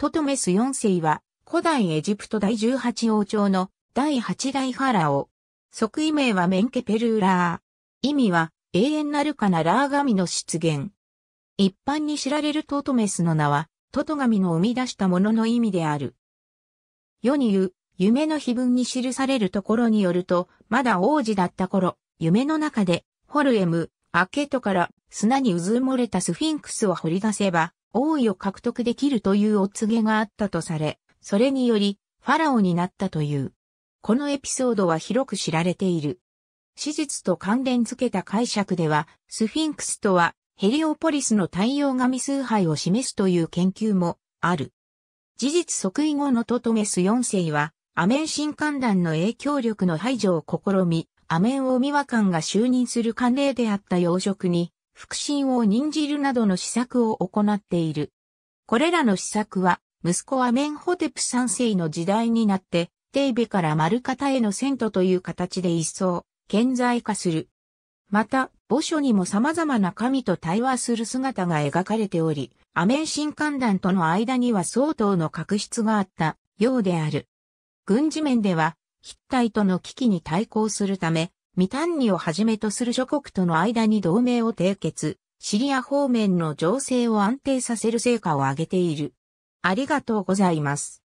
トトメス4世は、古代エジプト第18王朝の第8代ファラオ。即位名はメンケペルーラー。意味は、永遠なるかなラー神の出現。一般に知られるトトメスの名は、トト神の生み出したものの意味である。世に言う、夢の碑文に記されるところによると、まだ王子だった頃、夢の中で、ホルエム、アケトから砂にうずもれたスフィンクスを掘り出せば、王位を獲得できるというお告げがあったとされ、それにより、ファラオになったという。このエピソードは広く知られている。史実と関連付けた解釈では、スフィンクスとは、ヘリオポリスの太陽神崇拝を示すという研究もある。事実即位後のトトメス4世は、アメン新観覧の影響力の排除を試み、アメン大ミワ官が就任する慣例であった養殖に腹心を任じるなどの施策を行っている。これらの施策は、息子アメンホテプ三世の時代になって、テイベからマルカタへの遷都という形で一層、顕在化する。また、墓所にも様々な神と対話する姿が描かれており、アメン神官団との間には相当の確執があったようである。軍事面では、筆体との危機に対抗するため、ミタンニをはじめとする諸国との間に同盟を締結、シリア方面の情勢を安定させる成果を上げている。ありがとうございます。